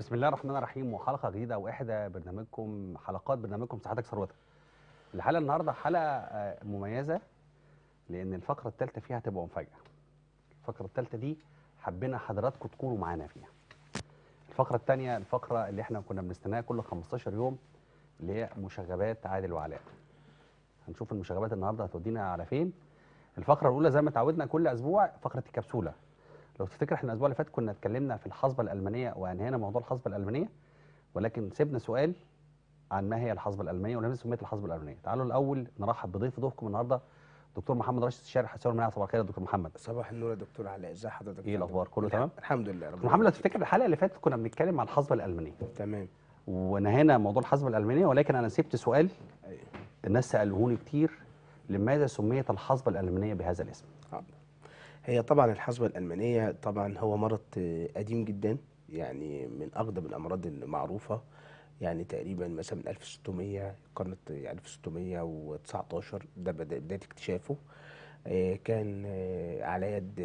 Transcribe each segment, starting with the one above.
بسم الله الرحمن الرحيم وحلقه جديده واحدى برنامجكم حلقات برنامجكم سعادتك ثروتك. الحلقه النهارده حلقه آه، مميزه لان الفقره الثالثه فيها هتبقى مفاجاه. الفقره الثالثه دي حبينا حضراتكم تكونوا معانا فيها. الفقره الثانيه الفقره اللي احنا كنا بنستناها كل 15 يوم اللي هي مشغبات عادل وعلاء. هنشوف المشغبات النهارده هتودينا على فين. الفقره الاولى زي ما اتعودنا كل اسبوع فقره الكبسوله. لو تفتكر احنا الاسبوع اللي فات كنا اتكلمنا في الحصبه الالمانيه وانهينا موضوع الحصبه الالمانيه ولكن سيبنا سؤال عن ما هي الحصبه الالمانيه ولماذا سميت الحصبه الالمانيه تعالوا الاول نرحب بضيف ضيفكم النهارده دكتور محمد راشد الشارح استاذ مناعه صباح الخير يا دكتور محمد صباح النور يا دكتور علاء ازي حضرتك ايه الاخبار كله تمام الحمد لله رب محمد لو تفتكر الحلقه اللي فاتت كنا بنتكلم عن الحصبه الالمانيه تمام ونهينا موضوع الحصبه الالمانيه ولكن انا سبت سؤال أيوه. الناس سالوهوني كتير لماذا سميت الحصبه الالمانيه بهذا الاسم؟ آه. هي طبعا الحصبة الألمانية طبعا هو مرض قديم جدا يعني من أقدم الأمراض المعروفة يعني تقريبا مثلا من 1600 قرن 1619 يعني ده بداية اكتشافه آه، كان آه، على يد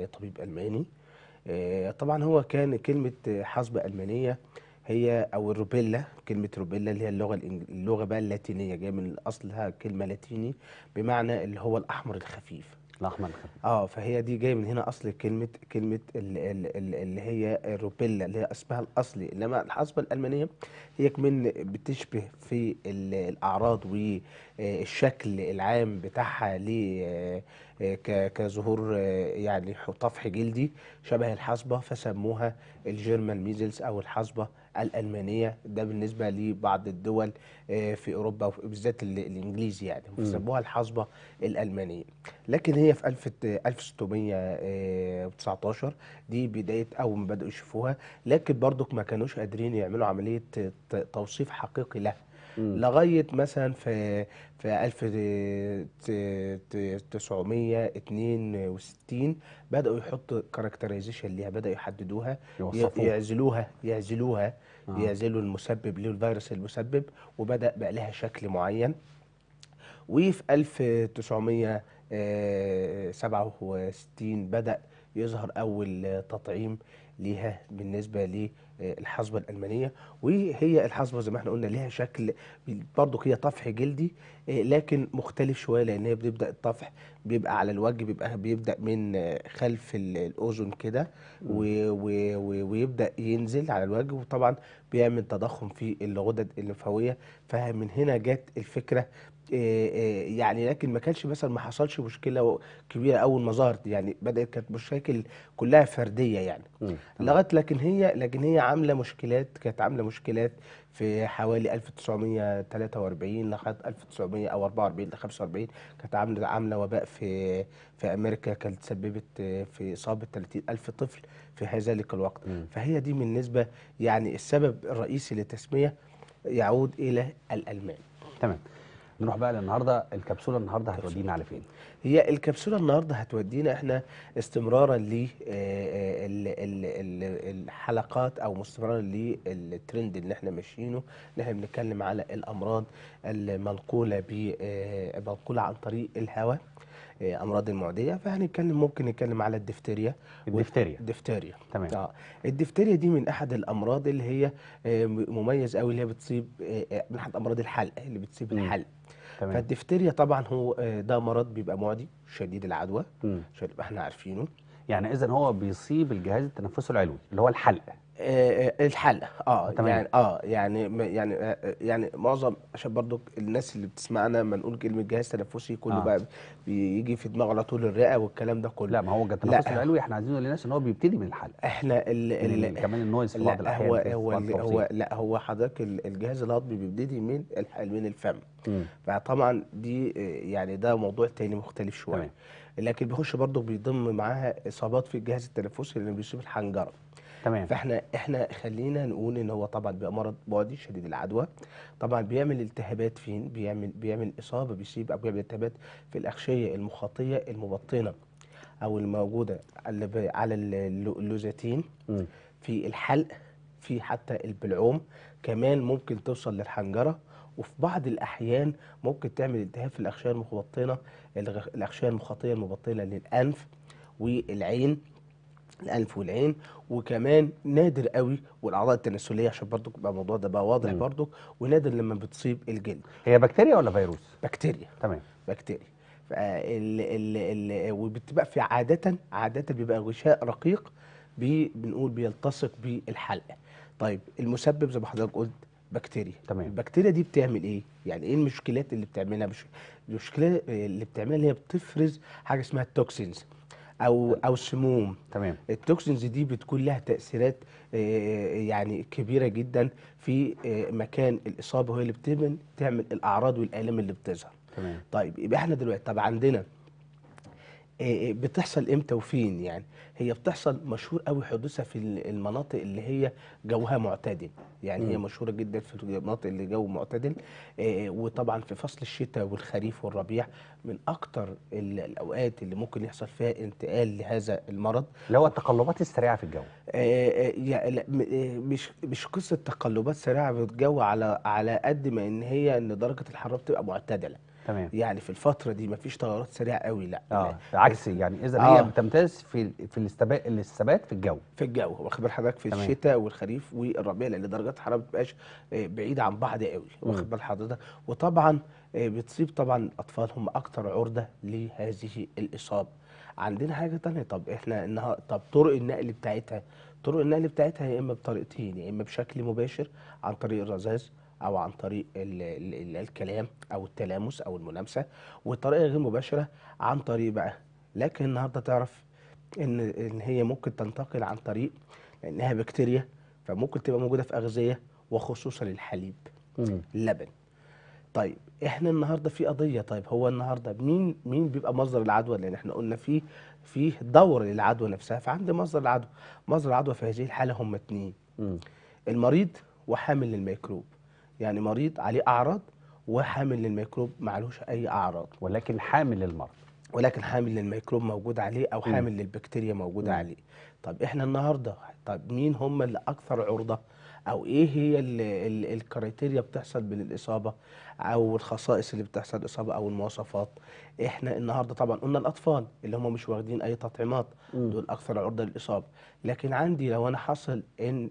آه، طبيب ألماني طبعا هو كان كلمة حصبة ألمانية هي أو الروبيلا كلمة روبيلا اللي هي اللغة اللغة بقى اللاتينية جاية من أصلها كلمة لاتيني بمعنى اللي هو الأحمر الخفيف الاحمر اه فهي دي جايه من هنا اصل كلمه كلمه اللي, اللي هي الروبيلا اللي هي اسمها الاصلي انما الحصبه الالمانيه هي كمان بتشبه في الأعراض والشكل العام بتاعها ل- آه، كظهور آه، يعني طفح جلدي شبه الحصبة فسموها الجيرمان ميزلز أو الحصبة الألمانية ده بالنسبة لبعض الدول آه، في أوروبا وبالذات الانجليزي الإنجليز يعني فسموها الحصبة الألمانية لكن هي في 1619 دي بدايه اول ما بداوا يشوفوها لكن برضك ما كانوش قادرين يعملوا عمليه توصيف حقيقي لها لغايه مثلا في في 1962 بداوا يحطوا كاركترايزيشن ليها بداوا يحددوها يعزلوها يعزلوها آه. يعزلوا المسبب للفيروس المسبب وبدا بقى لها شكل معين وفي 1967 آه، بدا يظهر أول تطعيم ليها بالنسبة للحصبة الألمانية وهي الحصبة زي ما احنا قلنا ليها شكل برضو هي طفح جلدي لكن مختلف شوية لأن هي بتبدأ الطفح بيبقى على الوجه بيبقى بيبدأ من خلف الأذن كده ويبدأ ينزل على الوجه وطبعا بيعمل تضخم في الغدد الليمفاوية فمن هنا جت الفكرة آه، آه، يعني لكن ما كانش مثلا ما حصلش مشكله كبيره اول ما ظهرت يعني بدات كانت مشاكل كلها فرديه يعني لغايه لكن هي لكن هي عامله مشكلات كانت عامله مشكلات في حوالي 1943 لغايه 1944 ل 45 كانت عامله عامله وباء في في امريكا كانت سببت في اصابه 30000 طفل في ذلك الوقت م. فهي دي بالنسبه يعني السبب الرئيسي للتسميه يعود الى الالمان تمام نروح بقى للنهارده الكبسوله النهارده هتودينا على فين؟ هي الكبسوله النهارده هتودينا احنا استمرارا للحلقات آه، آه، او مستمرارا للترند اللي احنا ماشيينه اللي احنا بنتكلم على الامراض المنقوله ب آه، عن طريق الهواء آه، امراض المعديه فهنتكلم ممكن نتكلم على الدفتيريا الدفتيريا الدفتيريا تمام اه الدفتيريا دي من احد الامراض اللي هي آه، مميز قوي اللي هي بتصيب آه، من احد امراض الحلق اللي بتصيب الحلق تمام. فالدفتيريا طبعا هو ده مرض بيبقى معدي شديد العدوى احنا عارفينه يعني اذا هو بيصيب الجهاز التنفسي العلوي اللي هو الحلق آه، آه، الحلقه اه تمام. يعني اه يعني يعني آه، يعني معظم عشان برضو الناس اللي بتسمعنا لما نقول كلمه جهاز تنفسي كله آه. بقى بيجي في دماغه على طول الرئه والكلام ده كله لا ما هو التنفس العلوي احنا عايزين للناس ان هو بيبتدي من الحلق احنا الـ الـ الـ كمان النويز في بعض الاحيان هو هو هو لا هو حضرتك الجهاز الهضمي بيبتدي من من الفم فطبعا دي يعني ده موضوع تاني مختلف شويه لكن بيخش برضو بيضم معاها اصابات في الجهاز التنفسي لانه بيصيب الحنجره تمام فاحنا احنا خلينا نقول ان هو طبعا بيبقى مرض بعدي شديد العدوى طبعا بيعمل التهابات فين بيعمل بيعمل اصابه بيصيب او بيعمل التهابات في الاغشيه المخاطيه المبطنه او الموجوده على اللوزاتين في الحلق في حتى البلعوم كمان ممكن توصل للحنجره وفي بعض الاحيان ممكن تعمل التهاب في الاغشيه المبطنه الاغشيه المخاطيه المبطنه للانف والعين الانف والعين وكمان نادر قوي والاعضاء التناسليه عشان برضك يبقى الموضوع ده بقى واضح برضك ونادر لما بتصيب الجلد هي بكتيريا ولا فيروس بكتيريا تمام بكتيريا ال ال ال وبتبقى في عاده عاده بيبقى غشاء رقيق بي بنقول بيلتصق بالحلقه طيب المسبب زي ما حضرتك قلت بكتيريا تمام البكتيريا دي بتعمل ايه يعني ايه المشكلات اللي بتعملها مش المشكله اللي بتعملها هي بتفرز حاجه اسمها التوكسينز او او سموم تمام التوكسينز دي بتكون لها تاثيرات آه، آه، يعني كبيره جدا في آه، مكان الاصابه وهي اللي بتعمل الاعراض والالام اللي بتظهر تمام طيب يبقى احنا دلوقتي طب عندنا آه، آه، بتحصل امتى وفين يعني هي بتحصل مشهور قوي حدوثها في المناطق اللي هي جوها معتدل يعني م. هي مشهوره جدا في المناطق اللي جو معتدل آه، وطبعا في فصل الشتاء والخريف والربيع من اكتر الاوقات اللي ممكن يحصل فيها انتقال لهذا المرض اللي هو التقلبات السريعه في الجو مش مش قصه تقلبات سريعه في الجو على على قد ما ان هي ان درجه الحراره بتبقى معتدله تمام يعني في الفتره دي مفيش تغيرات سريعه قوي لا اه عكس يعني اذا آه. هي بتمتاز في في الثبات في الجو في الجو واخد بال حضرتك في تمام. الشتاء والخريف والربيع لان درجات الحراره ما بتبقاش آه، بعيده عن بعض قوي واخد بال حضرتك وطبعا آه، بتصيب طبعا الاطفال هم اكثر عرضه لهذه الاصابه عندنا حاجه ثانيه طب احنا انها طب طرق النقل بتاعتها طرق النقل بتاعتها يا اما بطريقتين يا اما بشكل مباشر عن طريق الرذاذ او عن طريق الـ الـ الكلام او التلامس او الملامسه والطريقه غير مباشره عن طريق بقى لكن النهارده تعرف ان ان هي ممكن تنتقل عن طريق لانها بكتيريا فممكن تبقى موجوده في اغذيه وخصوصا الحليب اللبن طيب احنا النهارده في قضيه طيب هو النهارده مين مين بيبقى مصدر العدوى لان احنا قلنا في في دور للعدوى نفسها فعندي مصدر العدوى مصدر العدوى في هذه الحاله هم اتنين المريض وحامل الميكروب يعني مريض عليه اعراض وحامل للميكروب ما عليهوش اي اعراض ولكن حامل للمرض ولكن حامل للميكروب موجود عليه او حامل للبكتيريا موجوده م. عليه طب احنا النهارده طب مين هم اللي اكثر عرضه او ايه هي الكريتيريا بتحصل بالاصابه الاصابه او الخصائص اللي بتحصل الاصابه او المواصفات احنا النهارده طبعا قلنا الاطفال اللي هم مش واخدين اي تطعيمات دول اكثر عرضه للاصابه لكن عندي لو انا حصل ان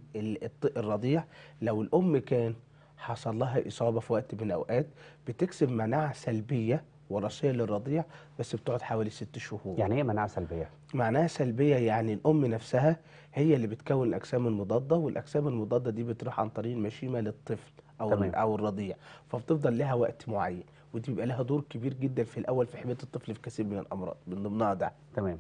الرضيع لو الام كان حصل لها إصابة في وقت من الأوقات بتكسب مناعة سلبية وراثية للرضيع بس بتقعد حوالي ست شهور يعني ايه مناعة سلبية؟ معناها سلبية يعني الأم نفسها هي اللي بتكون الأجسام المضادة والأجسام المضادة دي بتروح عن طريق المشيمة للطفل أو تمام. أو الرضيع فبتفضل لها وقت معين ودي بيبقى لها دور كبير جدا في الأول في حماية الطفل في كثير من الأمراض من ضمنها ده تمام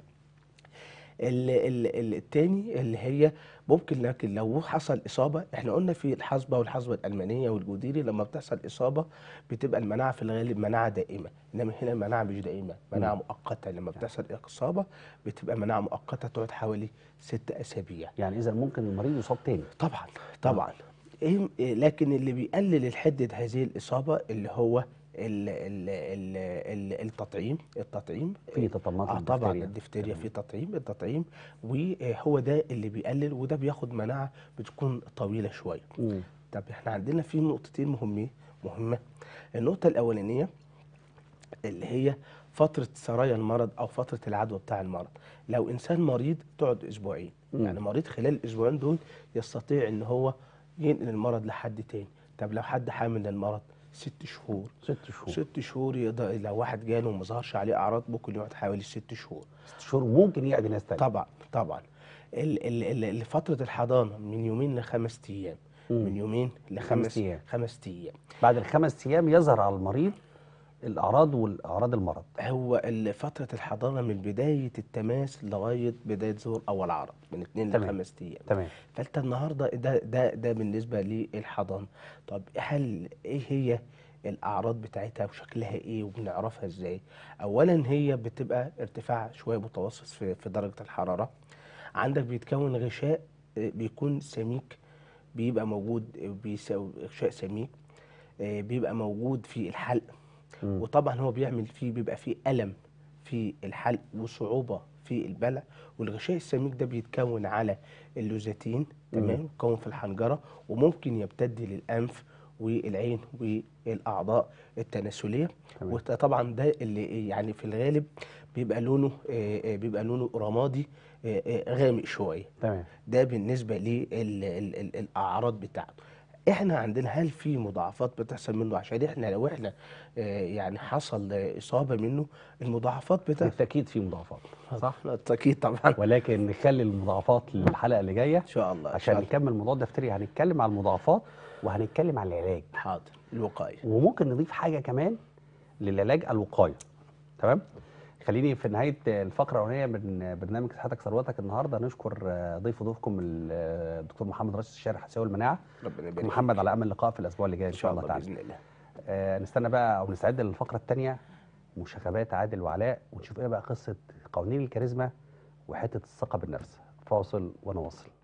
التاني اللي هي ممكن لكن لو حصل اصابه احنا قلنا في الحصبه والحصبه الالمانيه والجديري لما بتحصل اصابه بتبقى المناعه في الغالب مناعه دائمه انما هنا المناعه مش دائمه مناعه مؤقته لما نعم. بتحصل اصابه بتبقى مناعه مؤقته تقعد حوالي ست اسابيع يعني اذا ممكن المريض يصاب تاني طبعا طبعا إيه لكن اللي بيقلل الحده هذه الاصابه اللي هو ال ال ال التطعيم التطعيم في تطعيمات آه،, آه طبعا الدفتيريا في تطعيم التطعيم وهو ده اللي بيقلل وده بياخد مناعه بتكون طويله شويه طب احنا عندنا في نقطتين مهمين مهمه النقطه الاولانيه اللي هي فترة سرايا المرض أو فترة العدوى بتاع المرض لو إنسان مريض تقعد أسبوعين مم. يعني مريض خلال الأسبوعين دول يستطيع إن هو ينقل المرض لحد تاني طب لو حد حامل للمرض ست شهور ست شهور ست شهور يقدر لو واحد جاله وما ظهرش عليه اعراض ممكن يقعد حوالي ست شهور ست شهور ممكن يعدي ناس تانية طبعا طبعا لفتره الحضانه من يومين لخمس ايام من يومين لخمس ايام خمس ايام بعد الخمس ايام يظهر على المريض الاعراض والاعراض المرض هو فتره الحضانه من بدايه التماس لغايه بدايه ظهور اول عرض من 2 ل 5 ايام تمام فانت النهارده ده ده ده بالنسبه للحضانه طب هل ايه هي الاعراض بتاعتها وشكلها ايه وبنعرفها ازاي اولا هي بتبقى ارتفاع شويه متوسط في, في درجه الحراره عندك بيتكون غشاء آه، بيكون سميك بيبقى موجود آه، بيساوي غشاء سميك آه، بيبقى موجود في الحلق وطبعا هو بيعمل فيه بيبقى فيه الم في الحلق وصعوبه في البلع والغشاء السميك ده بيتكون على اللوزاتين تمام مكون في الحنجره وممكن يمتد للانف والعين والاعضاء التناسليه وطبعا ده اللي يعني في الغالب بيبقى لونه آه، آه، بيبقى لونه رمادي آه، غامق شويه تمام ده بالنسبه للاعراض بتاعته احنا عندنا هل في مضاعفات بتحصل منه عشان احنا لو احنا آه، يعني حصل اصابه منه المضاعفات بتحصل بالتاكيد في مضاعفات صح؟ بالتاكيد طبعا ولكن نخلي المضاعفات للحلقه اللي جايه ان شاء الله عشان نكمل موضوع الدفتري هنتكلم على المضاعفات وهنتكلم على العلاج حاضر الوقايه وممكن نضيف حاجه كمان للعلاج الوقايه تمام؟ خليني في نهايه الفقره الاولانيه من برنامج صحتك ثروتك النهارده نشكر آه، ضيف ضيوفكم الدكتور آه، محمد راشد الشارح حساوي المناعه ربنا يبارك محمد على امل لقاء في الاسبوع اللي جاي ان شاء الله تعالى باذن الله آه، نستنى بقى او نستعد للفقره الثانيه مشاغبات عادل وعلاء ونشوف ايه بقى قصه قوانين الكاريزما وحته الثقه بالنفس فاصل ونواصل